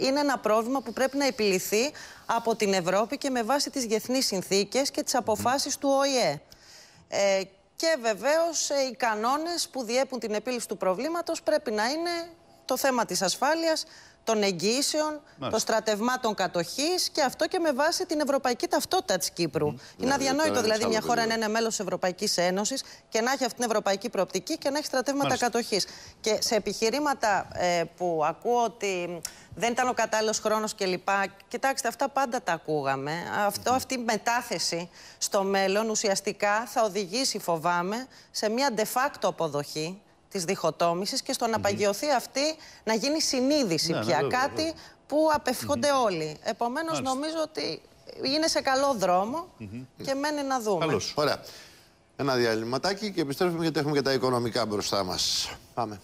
είναι ένα πρόβλημα που πρέπει να επιληθεί από την Ευρώπη και με βάση τις διεθνείς συνθήκες και τις αποφάσεις του ΟΗΕ. Ε, και βεβαίως ε, οι κανόνες που διέπουν την επίλυση του προβλήματος πρέπει να είναι το θέμα της ασφάλειας, των εγγύσεων, των στρατευμάτων κατοχής και αυτό και με βάση την ευρωπαϊκή ταυτότητα της Κύπρου. Mm. Είναι ναι, αδιανόητο δηλαδή μια χώρα να είναι μέλος της Ευρωπαϊκής Ένωσης και να έχει αυτή την ευρωπαϊκή προοπτική και να έχει στρατεύματα κατοχής. Και σε επιχειρήματα ε, που ακούω ότι δεν ήταν ο κατάλληλος χρόνος κλπ. Κοιτάξτε, αυτά πάντα τα ακούγαμε. Αυτό, Αυτή η μετάθεση στο μέλλον ουσιαστικά θα οδηγήσει, φοβάμαι, σε μια de facto αποδοχή της διχοτόμησης και στο να παγιωθεί αυτή να γίνει συνείδηση ναι, ναι, πια. κάτι που απευχονται όλοι. Επομένως, νομίζω ότι είναι σε καλό δρόμο και μένει να δούμε. Καλώς. Ωραία. Ένα διαλυματάκι και επιστρέφουμε γιατί έχουμε και τα οικονομικά μπροστά μας. Πάμε.